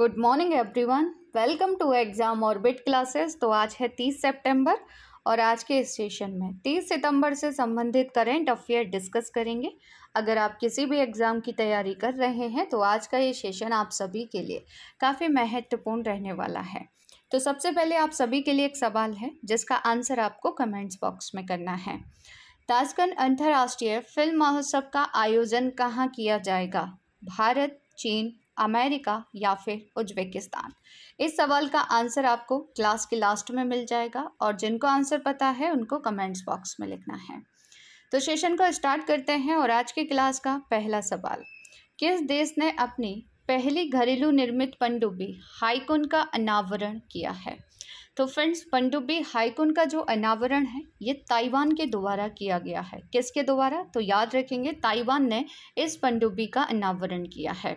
good morning everyone welcome to Exam Orbit classes तो आज है तीस सितंबर और आज के सेशन में तीस सितंबर से संबंधित करेंट अफेयर डिस्कस करेंगे अगर आप किसी भी एग्ज़ाम की तैयारी कर रहे हैं तो आज का ये सेशन आप सभी के लिए काफ़ी महत्वपूर्ण रहने वाला है तो सबसे पहले आप सभी के लिए एक सवाल है जिसका आंसर आपको कमेंट्स बॉक्स में करना है ताजगन अंतर्राष्ट्रीय फिल्म महोत्सव का आयोजन कहाँ किया जाएगा भारत चीन अमेरिका या फिर उज्बेकिस्तान इस सवाल का आंसर आपको क्लास के लास्ट में मिल जाएगा और जिनको आंसर पता है उनको कमेंट्स बॉक्स में लिखना है तो सेशन को स्टार्ट करते हैं और आज की क्लास का पहला सवाल किस देश ने अपनी पहली घरेलू निर्मित पनडुब्बी हाइकुन का अनावरण किया है तो फ्रेंड्स पनडुब्बी हाइकुन का जो अनावरण है ये ताइवान के द्वारा किया गया है किसके द्वारा तो याद रखेंगे ताइवान ने इस पनडुब्बी का अनावरण किया है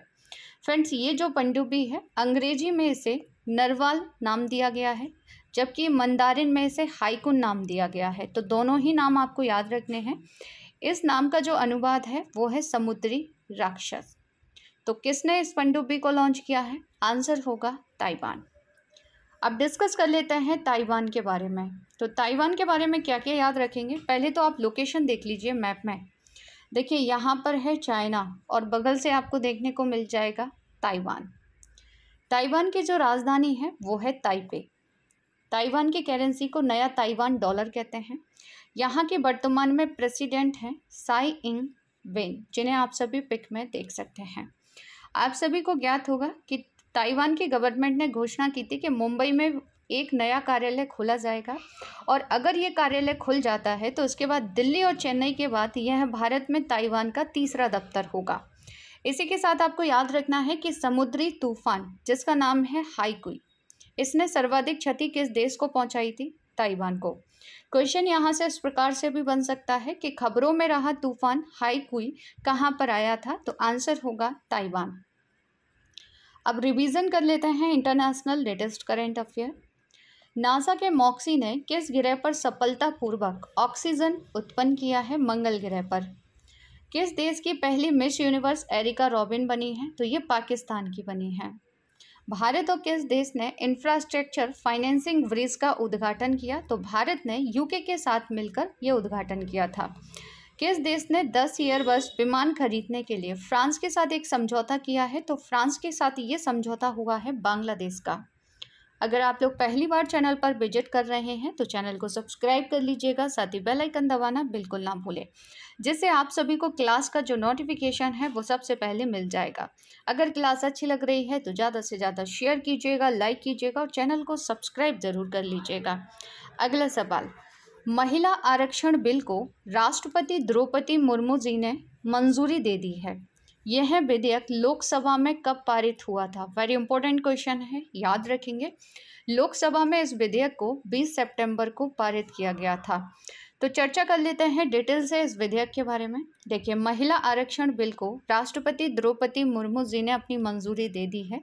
फ्रेंड्स ये जो पंडुबी है अंग्रेजी में इसे नरवाल नाम दिया गया है जबकि मंदारिन में इसे हाइकुन नाम दिया गया है तो दोनों ही नाम आपको याद रखने हैं इस नाम का जो अनुवाद है वो है समुद्री राक्षस तो किसने इस पंडुबी को लॉन्च किया है आंसर होगा ताइवान अब डिस्कस कर लेते हैं ताइवान के बारे में तो ताइवान के बारे में क्या क्या याद रखेंगे पहले तो आप लोकेशन देख लीजिए मैप में देखिए यहाँ पर है चाइना और बगल से आपको देखने को मिल जाएगा ताइवान ताइवान की जो राजधानी है वो है ताइपे ताइवान की करेंसी को नया ताइवान डॉलर कहते हैं यहाँ के वर्तमान में प्रेसिडेंट हैं साई इंग वेन जिन्हें आप सभी पिक में देख सकते हैं आप सभी को ज्ञात होगा कि ताइवान की गवर्नमेंट ने घोषणा की थी कि मुंबई में एक नया कार्यालय खोला जाएगा और अगर ये कार्यालय खुल जाता है तो उसके बाद दिल्ली और चेन्नई के बाद यह भारत में ताइवान का तीसरा दफ्तर होगा इसी के साथ आपको याद रखना है कि समुद्री तूफान जिसका नाम है हाईकुई इसने सर्वाधिक क्षति किस देश को पहुंचाई थी ताइवान को क्वेश्चन यहाँ से इस प्रकार से भी बन सकता है कि खबरों में रहा तूफान हाईकुई कहाँ पर आया था तो आंसर होगा ताइवान अब रिवीजन कर लेते हैं international latest current affair NASA के मॉक्सी ने किस ग्रह पर सफलतापूर्वक ऑक्सीजन उत्पन्न किया है मंगल ग्रह पर किस देश की पहली मिस यूनिवर्स एरिका रॉबिन बनी है तो ये पाकिस्तान की बनी है भारत और किस देश ने इंफ्रास्ट्रक्चर फाइनेंसिंग ब्रिज का उद्घाटन किया तो भारत ने यूके के साथ मिलकर ये उद्घाटन किया था किस देश ने दस ईयरबस विमान खरीदने के लिए फ्रांस के साथ एक समझौता किया है तो फ्रांस के साथ ये समझौता हुआ है बांग्लादेश का अगर आप लोग पहली बार चैनल पर विजिट कर रहे हैं तो चैनल को सब्सक्राइब कर लीजिएगा साथ ही बेल आइकन दबाना बिल्कुल ना भूलें जिससे आप सभी को क्लास का जो नोटिफिकेशन है वो सबसे पहले मिल जाएगा अगर क्लास अच्छी लग रही है तो ज़्यादा से ज़्यादा शेयर कीजिएगा लाइक कीजिएगा और चैनल को सब्सक्राइब ज़रूर कर लीजिएगा अगला सवाल महिला आरक्षण बिल को राष्ट्रपति द्रौपदी मुर्मू जी ने मंजूरी दे दी है यह विधेयक लोकसभा में कब पारित हुआ था वेरी इंपॉर्टेंट क्वेश्चन है याद रखेंगे लोकसभा में इस विधेयक को 20 सितंबर को पारित किया गया था तो चर्चा कर लेते हैं डिटेल से इस विधेयक के बारे में देखिए महिला आरक्षण बिल को राष्ट्रपति द्रौपदी मुर्मू जी ने अपनी मंजूरी दे दी है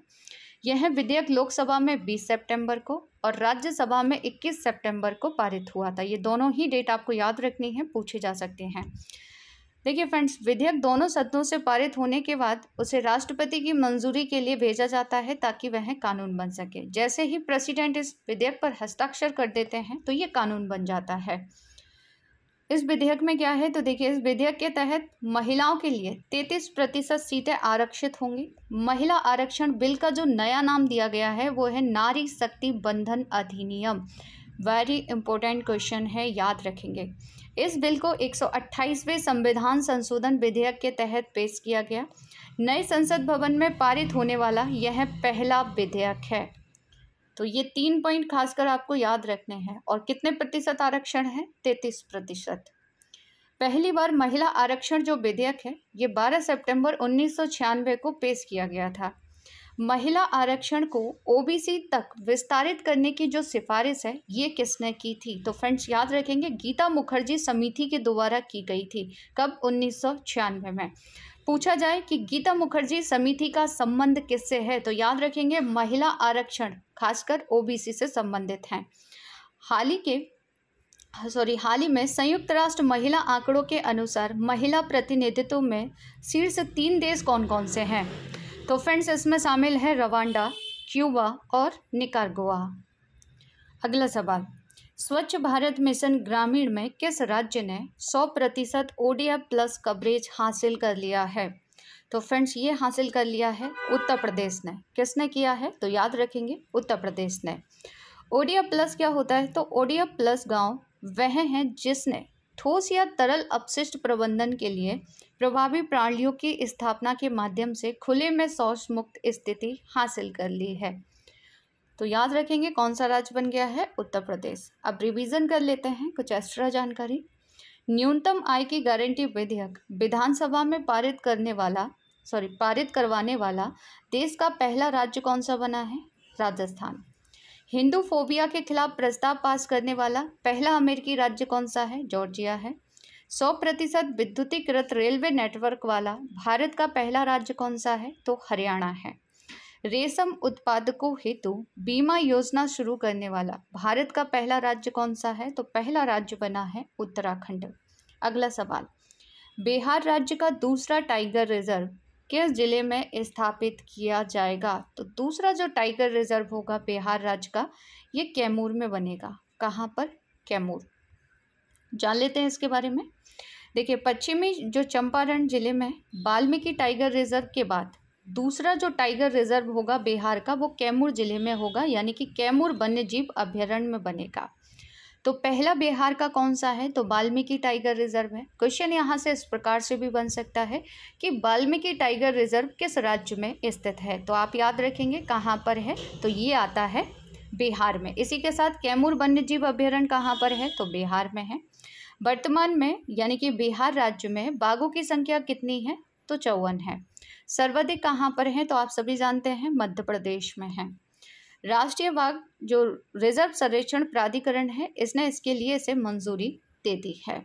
यह विधेयक लोकसभा में 20 सितंबर को और राज्यसभा में 21 सितंबर को पारित हुआ था ये दोनों ही डेट आपको याद रखनी है पूछे जा सकते हैं देखिए फ्रेंड्स विधेयक दोनों सदनों से पारित होने के बाद उसे राष्ट्रपति की मंजूरी के लिए भेजा जाता है ताकि वह कानून बन सके जैसे ही प्रेसिडेंट इस विधेयक पर हस्ताक्षर कर देते हैं तो ये कानून बन जाता है इस विधेयक में क्या है तो देखिए इस विधेयक के तहत महिलाओं के लिए तैतीस प्रतिशत सीटें आरक्षित होंगी महिला आरक्षण बिल का जो नया नाम दिया गया है वो है नारी शक्ति बंधन अधिनियम वेरी इंपॉर्टेंट क्वेश्चन है याद रखेंगे इस बिल को 128वें संविधान संशोधन विधेयक के तहत पेश किया गया नए संसद भवन में पारित होने वाला यह पहला विधेयक है तो ये तीन पॉइंट खासकर आपको याद रखने हैं और कितने प्रतिशत आरक्षण है तैतीस प्रतिशत पहली बार महिला आरक्षण जो विधेयक है ये 12 सितंबर 1996 को पेश किया गया था महिला आरक्षण को ओबीसी तक विस्तारित करने की जो सिफारिश है ये किसने की थी तो फ्रेंड्स याद रखेंगे गीता मुखर्जी समिति के द्वारा की गई थी कब उन्नीस में पूछा जाए कि गीता मुखर्जी समिति का संबंध किससे है तो याद रखेंगे महिला आरक्षण खासकर ओबीसी से संबंधित हैं हाल ही के सॉरी हाल ही में संयुक्त राष्ट्र महिला आंकड़ों के अनुसार महिला प्रतिनिधित्व में शीर्ष तीन देश कौन कौन से हैं तो फ्रेंड्स इसमें शामिल है रवांडा क्यूबा और निकारगोआ अगला सवाल स्वच्छ भारत मिशन ग्रामीण में किस राज्य ने 100 प्रतिशत ओडिया प्लस कवरेज हासिल कर लिया है तो फ्रेंड्स ये हासिल कर लिया है उत्तर प्रदेश ने किसने किया है तो याद रखेंगे उत्तर प्रदेश ने ओडिया प्लस क्या होता है तो ओडिया प्लस गांव वह हैं जिसने ठोस या तरल अपशिष्ट प्रबंधन के लिए प्रभावी प्रणालियों की स्थापना के माध्यम से खुले में शौच मुक्त स्थिति हासिल कर ली है तो याद रखेंगे कौन सा राज्य बन गया है उत्तर प्रदेश अब रिवीजन कर लेते हैं कुछ एक्स्ट्रा जानकारी न्यूनतम आय की गारंटी विधेयक विधानसभा में पारित करने वाला सॉरी पारित करवाने वाला देश का पहला राज्य कौन सा बना है राजस्थान हिंदू फोबिया के खिलाफ प्रस्ताव पास करने वाला पहला अमेरिकी राज्य कौन सा है जॉर्जिया है सौ प्रतिशत विद्युतीकृत रेलवे नेटवर्क वाला भारत का पहला राज्य कौन सा है तो हरियाणा है रेशम उत्पादकों हेतु बीमा योजना शुरू करने वाला भारत का पहला राज्य कौन सा है तो पहला राज्य बना है उत्तराखंड अगला सवाल बिहार राज्य का दूसरा टाइगर रिजर्व किस जिले में स्थापित किया जाएगा तो दूसरा जो टाइगर रिजर्व होगा बिहार राज्य का ये कैमूर में बनेगा कहाँ पर कैमूर जान लेते हैं इसके बारे में देखिए पश्चिमी जो चंपारण जिले में वाल्मीकि टाइगर रिजर्व के बाद दूसरा जो टाइगर रिजर्व होगा बिहार का वो कैमूर जिले में होगा यानी कि कैमूर वन्य जीव अभ्यारण्य में बनेगा तो पहला बिहार का कौन सा है तो बाल्मीकि टाइगर रिजर्व है क्वेश्चन यहाँ से इस प्रकार से भी बन सकता है कि वाल्मीकि टाइगर रिजर्व किस राज्य में स्थित है तो आप याद रखेंगे कहाँ पर है तो ये आता है बिहार में इसी के साथ कैमूर वन्यजीव अभ्यारण्य कहाँ पर है तो बिहार में है वर्तमान में यानी कि बिहार राज्य में बाघों की संख्या कितनी है तो चौवन है सर्वाधिक कहाँ पर है तो आप सभी जानते हैं मध्य प्रदेश में है राष्ट्रीय बाघ जो रिजर्व संरक्षण प्राधिकरण है इसने इसके लिए इसे मंजूरी दे दी है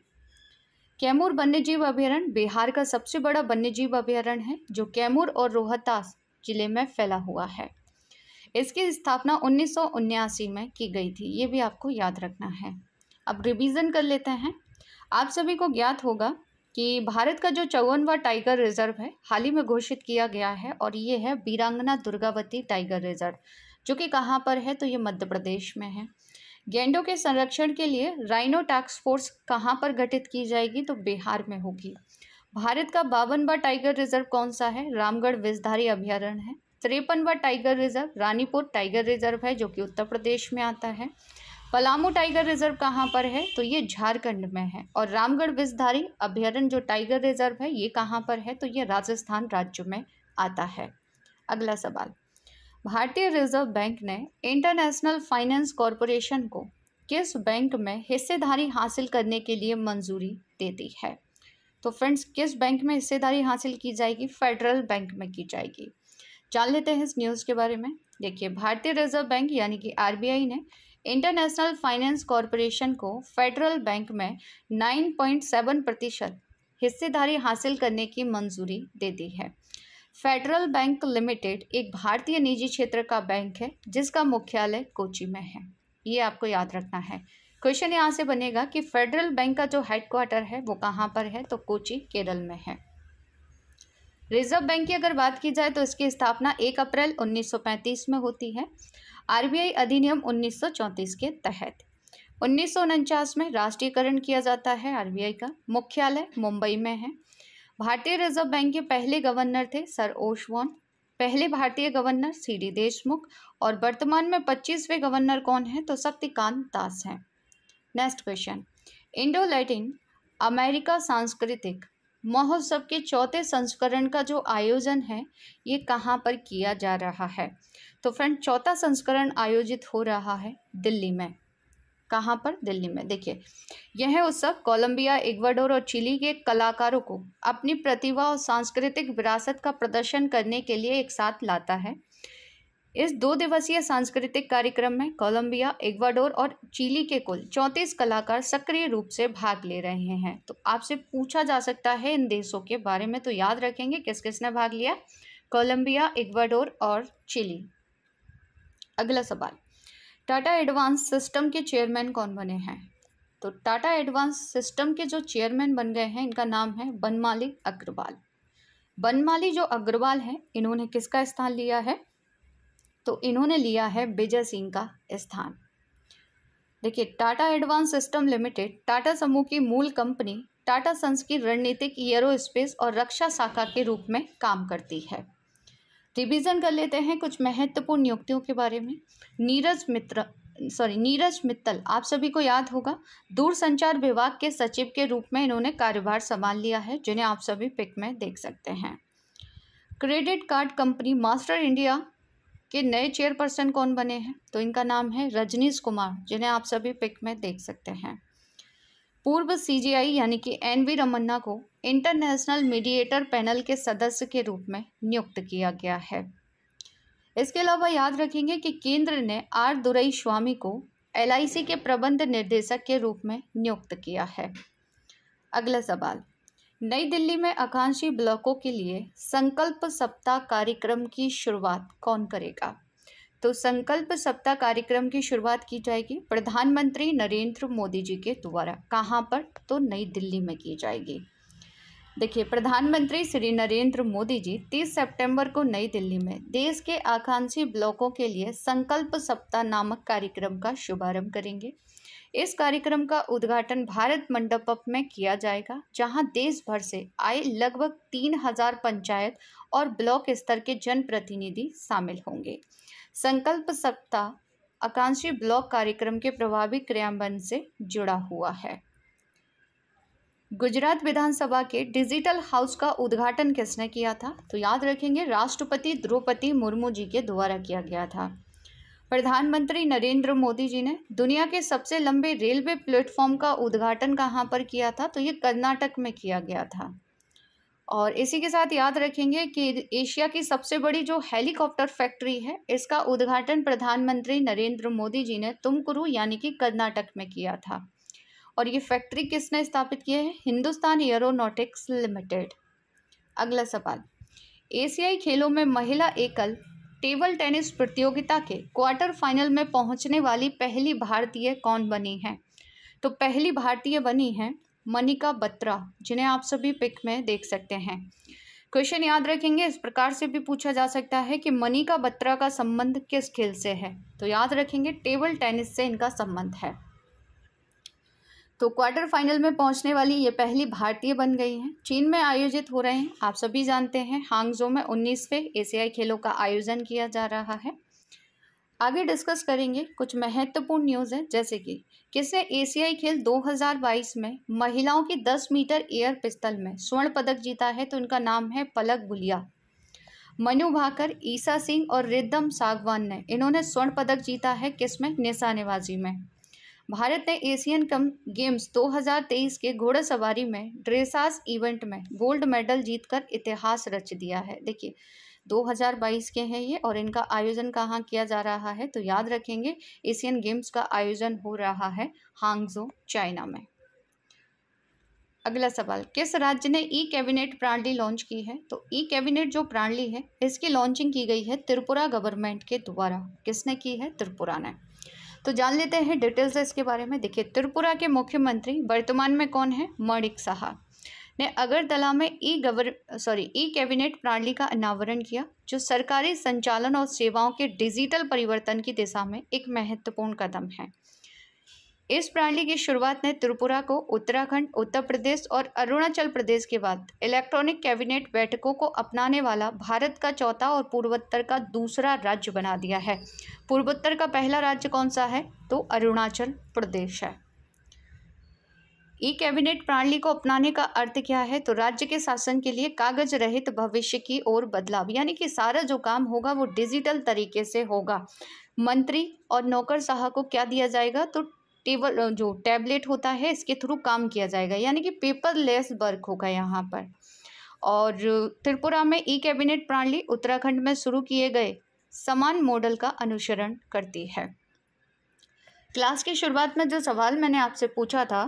कैमूर वन्यजीव अभ्यारण्य बिहार का सबसे बड़ा वन्यजीव अभ्यारण्य है जो कैमूर और रोहतास जिले में फैला हुआ है इसकी स्थापना उन्नीस में की गई थी ये भी आपको याद रखना है अब रिवीजन कर लेते हैं आप सभी को ज्ञात होगा कि भारत का जो चौवनवा टाइगर रिजर्व है हाल ही में घोषित किया गया है और ये है बीरांगना दुर्गावती टाइगर रिजर्व जो कि कहाँ पर है तो ये मध्य प्रदेश में है गेंडों के संरक्षण के लिए राइनो टास्क फोर्स कहाँ पर गठित की जाएगी तो बिहार में होगी भारत का बावनवा टाइगर रिजर्व कौन सा है रामगढ़ विजधारी अभ्यारण्य है तिरपनवा tiger reserve Ranipur tiger reserve है जो कि उत्तर प्रदेश में आता है पलामू टाइगर रिजर्व कहाँ पर है तो ये झारखंड में है और रामगढ़ विजधारी अभ्यारण्य जो टाइगर रिजर्व है ये कहाँ पर है तो ये राजस्थान राज्य में आता है अगला सवाल भारतीय रिजर्व बैंक ने इंटरनेशनल फाइनेंस कॉरपोरेशन को किस बैंक में हिस्सेदारी हासिल करने के लिए मंजूरी दे दी है तो फ्रेंड्स किस बैंक में हिस्सेदारी हासिल की जाएगी फेडरल बैंक में की जाएगी जान लेते हैं इस न्यूज़ के बारे में देखिए भारतीय रिजर्व बैंक यानी कि आरबीआई ने इंटरनेशनल फाइनेंस कॉरपोरेशन को फेडरल बैंक में 9.7 प्रतिशत हिस्सेदारी हासिल करने की मंजूरी दे दी है फेडरल बैंक लिमिटेड एक भारतीय निजी क्षेत्र का बैंक है जिसका मुख्यालय कोची में है ये आपको याद रखना है क्वेश्चन यहाँ से बनेगा कि फेडरल बैंक का जो हेडक्वार्टर है वो कहाँ पर है तो कोची केरल में है रिजर्व बैंक की अगर बात की जाए तो इसकी स्थापना 1 अप्रैल 1935 में होती है आरबीआई अधिनियम 1934 के तहत उन्नीस में राष्ट्रीयकरण किया जाता है आरबीआई का मुख्यालय मुंबई में है भारतीय रिजर्व बैंक के पहले गवर्नर थे सर ओशवान पहले भारतीय गवर्नर सी डी देशमुख और वर्तमान में पच्चीसवें गवर्नर कौन है तो शक्तिकांत दास हैं next question Indo Latin America सांस्कृतिक महोत्सव के चौथे संस्करण का जो आयोजन है ये कहाँ पर किया जा रहा है तो फ्रेंड चौथा संस्करण आयोजित हो रहा है दिल्ली में कहाँ पर दिल्ली में देखिए यह उत्सव कोलंबिया इक्वाडोर और चिली के कलाकारों को अपनी प्रतिभा और सांस्कृतिक विरासत का प्रदर्शन करने के लिए एक साथ लाता है इस दो दिवसीय सांस्कृतिक कार्यक्रम में कोलंबिया इक्वाडोर और चिली के कुल चौंतीस कलाकार सक्रिय रूप से भाग ले रहे हैं तो आपसे पूछा जा सकता है इन देशों के बारे में तो याद रखेंगे किस किस ने भाग लिया कोलंबिया इक्वाडोर और चिली अगला सवाल टाटा एडवांस सिस्टम के चेयरमैन कौन बने हैं तो टाटा एडवांस सिस्टम के जो चेयरमैन बन गए हैं इनका नाम है बनमाली अग्रवाल बनमाली जो अग्रवाल हैं इन्होंने किसका स्थान लिया है तो इन्होंने लिया है विजय सिंह का स्थान देखिए Tata advance system limited Tata समूह की मूल कंपनी टाटा सन्स की रणनीतिक एयरोस्पेस और रक्षा शाखा के रूप में काम करती है रिवीजन कर लेते हैं कुछ महत्वपूर्ण नियुक्तियों के बारे में नीरज मित्र सॉरी नीरज मित्तल आप सभी को याद होगा दूरसंचार विभाग के सचिव के रूप में इन्होंने कार्यभार संभाल लिया है जिन्हें आप सभी पिक में देख सकते हैं credit card company master India के नए चेयरपर्सन कौन बने हैं तो इनका नाम है रजनीश कुमार जिन्हें आप सभी पिक में देख सकते हैं पूर्व सीजीआई यानी कि एन वी रमन्ना को इंटरनेशनल मीडिएटर पैनल के सदस्य के रूप में नियुक्त किया गया है इसके अलावा याद रखेंगे कि केंद्र ने आर दुरई स्वामी को एल के प्रबंध निर्देशक के रूप में नियुक्त किया है अगला सवाल नई दिल्ली में आकांक्षी ब्लॉकों के लिए संकल्प सप्ताह कार्यक्रम की शुरुआत कौन करेगा तो संकल्प सप्ताह कार्यक्रम की शुरुआत की जाएगी प्रधानमंत्री नरेंद्र मोदी जी के द्वारा कहाँ पर तो नई दिल्ली में की जाएगी देखिए प्रधानमंत्री श्री नरेंद्र मोदी जी 30 सितंबर को नई दिल्ली में देश के आकांक्षी ब्लॉकों के लिए संकल्प सप्ताह नामक कार्यक्रम का शुभारंभ करेंगे इस कार्यक्रम का उद्घाटन भारत मंडप में किया जाएगा जहां देश भर से आए लगभग तीन हजार पंचायत और ब्लॉक स्तर के जनप्रतिनिधि शामिल होंगे संकल्प सप्ताह आकांक्षी ब्लॉक कार्यक्रम के प्रभावी क्रियान्वयन से जुड़ा हुआ है गुजरात विधानसभा के डिजिटल हाउस का उद्घाटन किसने किया था तो याद रखेंगे राष्ट्रपति द्रौपदी मुर्मू जी के द्वारा किया गया था प्रधानमंत्री नरेंद्र मोदी जी ने दुनिया के सबसे लंबे रेलवे प्लेटफॉर्म का उद्घाटन कहाँ पर किया था तो ये कर्नाटक में किया गया था और इसी के साथ याद रखेंगे कि एशिया की सबसे बड़ी जो हेलीकॉप्टर फैक्ट्री है इसका उद्घाटन प्रधानमंत्री नरेंद्र मोदी जी ने तुमकुरु यानी कि कर्नाटक में किया था और ये फैक्ट्री किसने स्थापित की है हिंदुस्तान एरोनॉटिक्स लिमिटेड अगला सवाल एशियाई खेलों में महिला एकल टेबल टेनिस प्रतियोगिता के क्वार्टर फाइनल में पहुंचने वाली पहली भारतीय कौन बनी है तो पहली भारतीय बनी है मनिका बत्रा जिन्हें आप सभी पिक में देख सकते हैं क्वेश्चन याद रखेंगे इस प्रकार से भी पूछा जा सकता है कि मनिका बत्रा का संबंध किस खेल से है तो याद रखेंगे टेबल टेनिस से इनका संबंध है तो क्वार्टर फाइनल में पहुंचने वाली ये पहली भारतीय बन गई हैं चीन में आयोजित हो रहे हैं आप सभी जानते हैं हांगजो में उन्नीसवें एशियाई खेलों का आयोजन किया जा रहा है आगे डिस्कस करेंगे कुछ महत्वपूर्ण न्यूज़ है जैसे कि किसने एशियाई खेल 2022 में महिलाओं की 10 मीटर एयर पिस्तल में स्वर्ण पदक जीता है तो उनका नाम है पलक गुलिया मनु भाकर ईसा सिंह और रिद्धम सागवान ने इन्होंने स्वर्ण पदक जीता है निशानेबाजी में निशानेबाजी में भारत ने एशियन कम गेम्स 2023 के घोड़ा सवारी में ड्रेसास इवेंट में गोल्ड मेडल जीतकर इतिहास रच दिया है देखिए 2022 के हैं ये और इनका आयोजन कहाँ किया जा रहा है तो याद रखेंगे एशियन गेम्स का आयोजन हो रहा है हांगजो चाइना में अगला सवाल किस राज्य ने ई कैबिनेट प्रणाली लॉन्च की है तो ई कैबिनेट जो प्रणाली है इसकी लॉन्चिंग की गई है त्रिपुरा गवर्नमेंट के द्वारा किसने की है त्रिपुरा ने तो जान लेते हैं डिटेल से इसके बारे में देखिए त्रिपुरा के मुख्यमंत्री वर्तमान में कौन है मणिक साहा ने अगरतला में ई गवर सॉरी ई कैबिनेट प्रणाली का अनावरण किया जो सरकारी संचालन और सेवाओं के डिजिटल परिवर्तन की दिशा में एक महत्वपूर्ण कदम है इस प्रणाली की शुरुआत ने त्रिपुरा को उत्तराखंड उत्तर प्रदेश और अरुणाचल प्रदेश के बाद इलेक्ट्रॉनिक कैबिनेट बैठकों को अपनाने वाला भारत का चौथा और पूर्वोत्तर का दूसरा राज्य बना दिया है पूर्वोत्तर का पहला राज्य कौन सा है तो अरुणाचल प्रदेश है ई कैबिनेट प्रणाली को अपनाने का अर्थ क्या है तो राज्य के शासन के लिए कागज रहित भविष्य की ओर बदलाव यानी कि सारा जो काम होगा वो डिजिटल तरीके से होगा मंत्री और नौकर साह को क्या दिया जाएगा तो टेबल जो टैबलेट होता है इसके थ्रू काम किया जाएगा यानी कि पेपर लेस वर्क होगा यहाँ पर और त्रिपुरा में ई कैबिनेट प्रणाली उत्तराखंड में शुरू किए गए समान मॉडल का अनुसरण करती है क्लास की शुरुआत में जो सवाल मैंने आपसे पूछा था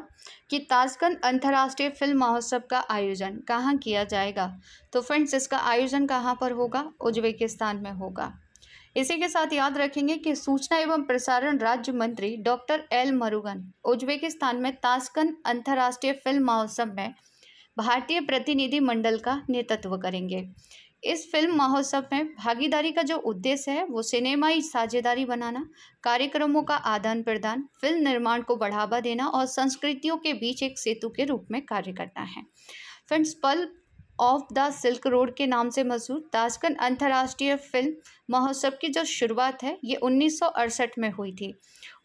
कि ताजकंद अंतर्राष्ट्रीय फिल्म महोत्सव का आयोजन कहाँ किया जाएगा तो फ्रेंड्स इसका आयोजन कहाँ पर होगा उज्बेकिस्तान में होगा इसी के साथ याद रखेंगे कि सूचना एवं प्रसारण राज्य मंत्री डॉक्टर एल मरुगन उज्बेकिस्तान में ताशकन अंतर्राष्ट्रीय फिल्म महोत्सव में भारतीय प्रतिनिधि मंडल का नेतृत्व करेंगे इस फिल्म महोत्सव में भागीदारी का जो उद्देश्य है वो सिनेमाई साझेदारी बनाना कार्यक्रमों का आदान प्रदान फिल्म निर्माण को बढ़ावा देना और संस्कृतियों के बीच एक सेतु के रूप में कार्य करना है फ्रेंड्स पल ऑफ द सिल्क रोड के नाम से मशहूर ताशकंद अंतर्राष्ट्रीय फिल्म महोत्सव की जो शुरुआत है ये उन्नीस में हुई थी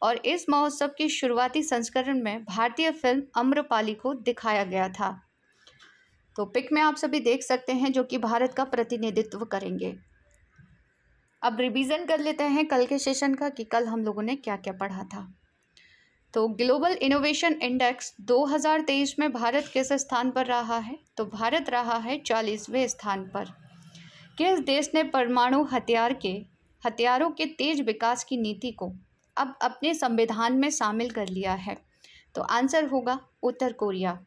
और इस महोत्सव के शुरुआती संस्करण में भारतीय फिल्म अम्रपाली को दिखाया गया था तो पिक में आप सभी देख सकते हैं जो कि भारत का प्रतिनिधित्व करेंगे अब रिवीजन कर लेते हैं कल के सेशन का कि कल हम लोगों ने क्या क्या पढ़ा था तो ग्लोबल इनोवेशन इंडेक्स 2023 में भारत किस स्थान पर रहा है तो भारत रहा है चालीसवें स्थान पर किस देश ने परमाणु हथियार के हथियारों के तेज विकास की नीति को अब अपने संविधान में शामिल कर लिया है तो आंसर होगा उत्तर कोरिया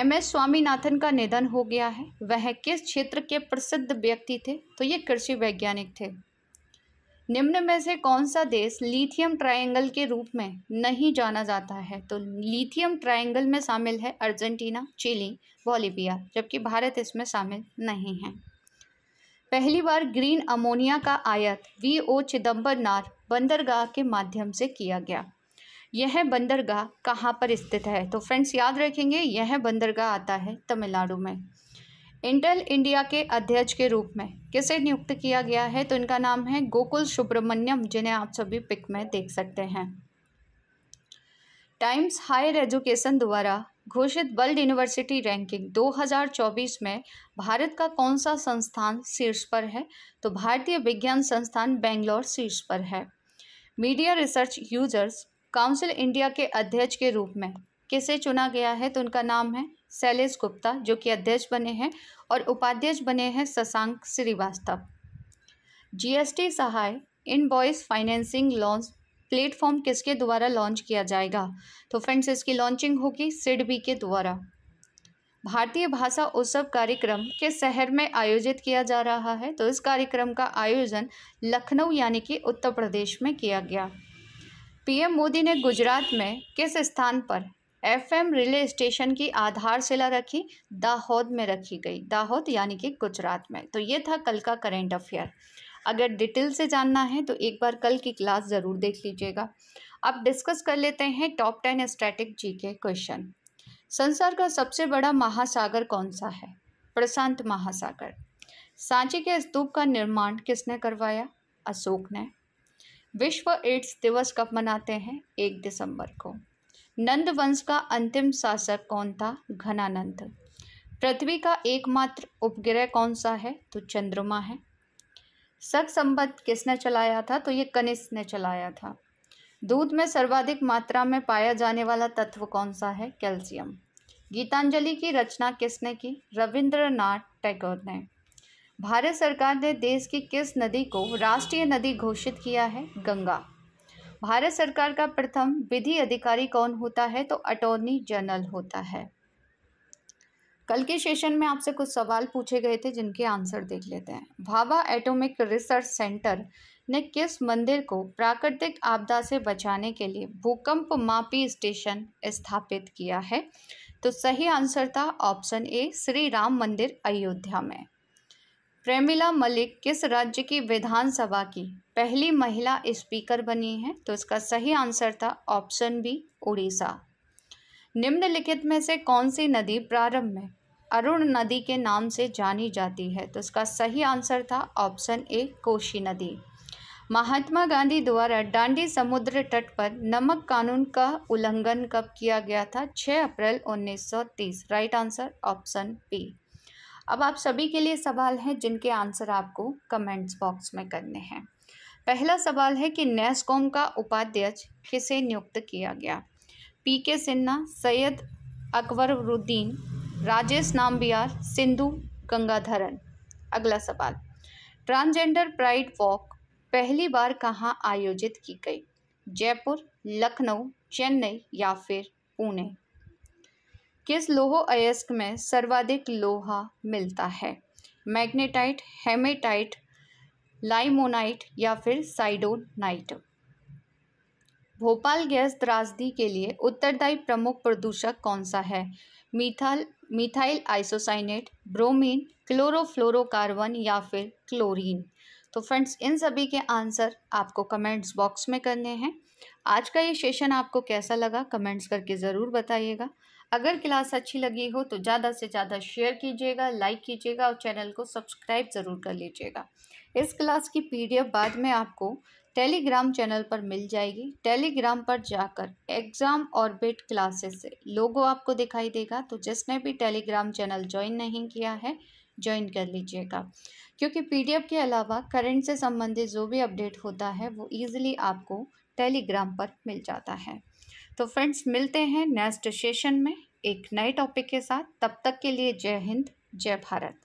एम एस स्वामीनाथन का निधन हो गया है वह किस क्षेत्र के प्रसिद्ध व्यक्ति थे तो ये कृषि वैज्ञानिक थे निम्न में से कौन सा देश लिथियम ट्रायंगल के रूप में नहीं जाना जाता है तो लिथियम ट्रायंगल में शामिल है अर्जेंटीना चिली बोलीविया जबकि भारत इसमें शामिल नहीं है पहली बार ग्रीन अमोनिया का आयात वी ओ चिदम्बरनार बंदरगाह के माध्यम से किया गया यह बंदरगाह कहाँ पर स्थित है तो फ्रेंड्स याद रखेंगे यह बंदरगाह आता है तमिलनाडु में इंटेल इंडिया के अध्यक्ष के रूप में किसे नियुक्त किया गया है तो इनका नाम है गोकुल सुब्रमण्यम जिन्हें आप सभी पिक में देख सकते हैं टाइम्स हायर एजुकेशन द्वारा घोषित वर्ल्ड यूनिवर्सिटी रैंकिंग 2024 में भारत का कौन सा संस्थान शीर्ष पर है तो भारतीय विज्ञान संस्थान बेंगलोर शीर्ष पर है media research users council India के अध्यक्ष के रूप में किसे चुना गया है तो उनका नाम है शैलेश गुप्ता जो कि अध्यक्ष बने हैं और उपाध्यक्ष बने हैं Shashank Srivastava GST Sahay invoice financing launch platform किसके द्वारा लॉन्च किया जाएगा तो फ्रेंड्स इसकी लॉन्चिंग होगी सिडबी के द्वारा भारतीय भाषा उत्सव कार्यक्रम किस शहर में आयोजित किया जा रहा है तो इस कार्यक्रम का आयोजन लखनऊ यानी कि उत्तर प्रदेश में किया गया पीएम मोदी ने गुजरात में किस स्थान पर एफएम रिले स्टेशन की आधारशिला रखी दाहोद में रखी गई दाहोद यानी कि गुजरात में तो ये था कल का करेंट अफेयर अगर डिटेल से जानना है तो एक बार कल की क्लास ज़रूर देख लीजिएगा अब डिस्कस कर लेते हैं टॉप टेन स्ट्रेटिक जी के क्वेश्चन संसार का सबसे बड़ा महासागर कौन सा है प्रशांत महासागर सांची के स्तूप का निर्माण किसने करवाया अशोक ने विश्व एड्स दिवस कब मनाते हैं एक दिसंबर को नंद वंश का अंतिम शासक कौन था घनानंद पृथ्वी का एकमात्र उपग्रह कौन सा है तो चंद्रमा है सक संबद्ध किसने चलाया था तो ये कनिष्क ने चलाया था दूध में सर्वाधिक मात्रा में पाया जाने वाला तत्व कौन सा है कैल्शियम गीतांजलि की रचना किसने की रविंद्रनाथ टैगोर ने भारत सरकार ने देश की किस नदी को राष्ट्रीय नदी घोषित किया है गंगा भारत सरकार का प्रथम विधि अधिकारी कौन होता है तो अटॉर्नी जनरल होता है कल के सेशन में आपसे कुछ सवाल पूछे गए थे जिनके आंसर देख लेते हैं भाभा एटॉमिक रिसर्च सेंटर ने किस मंदिर को प्राकृतिक आपदा से बचाने के लिए भूकंप मापी स्टेशन स्थापित किया है तो सही आंसर था ऑप्शन ए श्री राम मंदिर अयोध्या में प्रेमिला मलिक किस राज्य की विधानसभा की पहली महिला स्पीकर बनी हैं तो इसका सही आंसर था ऑप्शन बी उड़ीसा निम्नलिखित में से कौन सी नदी प्रारंभ में अरुण नदी के नाम से जानी जाती है तो इसका सही आंसर था ऑप्शन ए कोशी नदी महात्मा गांधी द्वारा डांडी समुद्र तट पर नमक कानून का उल्लंघन कब किया गया था 6 अप्रैल 1930 राइट आंसर ऑप्शन बी अब आप सभी के लिए सवाल हैं जिनके आंसर आपको कमेंट्स बॉक्स में करने हैं पहला सवाल है कि नेस्कॉम का उपाध्यक्ष किसे नियुक्त किया गया पी के सिन्हा सैयद अकबरुद्दीन राजेश नामबियार सिंधु गंगाधरन अगला सवाल ट्रांसजेंडर प्राइड वॉक पहली बार कहाँ आयोजित की गई जयपुर लखनऊ चेन्नई या फिर पुणे किस लोहो अयस्क में सर्वाधिक लोहा मिलता है मैग्नेटाइट हेमेटाइट लाइमोनाइट या फिर साइडोनाइट भोपाल गैस त्रासदी के लिए उत्तरदायी प्रमुख प्रदूषक कौन सा है methyl methyl isocyanate bromine chlorofluorocarbon या फिर क्लोरीन तो फ्रेंड्स इन सभी के आंसर आपको कमेंट्स बॉक्स में करने हैं आज का ये सेशन आपको कैसा लगा कमेंट्स करके ज़रूर बताइएगा अगर क्लास अच्छी लगी हो तो ज़्यादा से ज़्यादा शेयर कीजिएगा लाइक कीजिएगा और चैनल को सब्सक्राइब ज़रूर कर लीजिएगा इस क्लास की पीडीएफ बाद में आपको टेलीग्राम चैनल पर मिल जाएगी टेलीग्राम पर जाकर एग्ज़ाम और क्लासेस से लोगो आपको दिखाई देगा तो जिसने भी टेलीग्राम चैनल ज्वाइन नहीं किया है ज्वाइन कर लीजिएगा क्योंकि पीडीएफ के अलावा करंट से संबंधित जो भी अपडेट होता है वो ईज़िली आपको टेलीग्राम पर मिल जाता है तो फ्रेंड्स मिलते हैं नेक्स्ट सेशन में एक नए टॉपिक के साथ तब तक के लिए जय हिंद जय भारत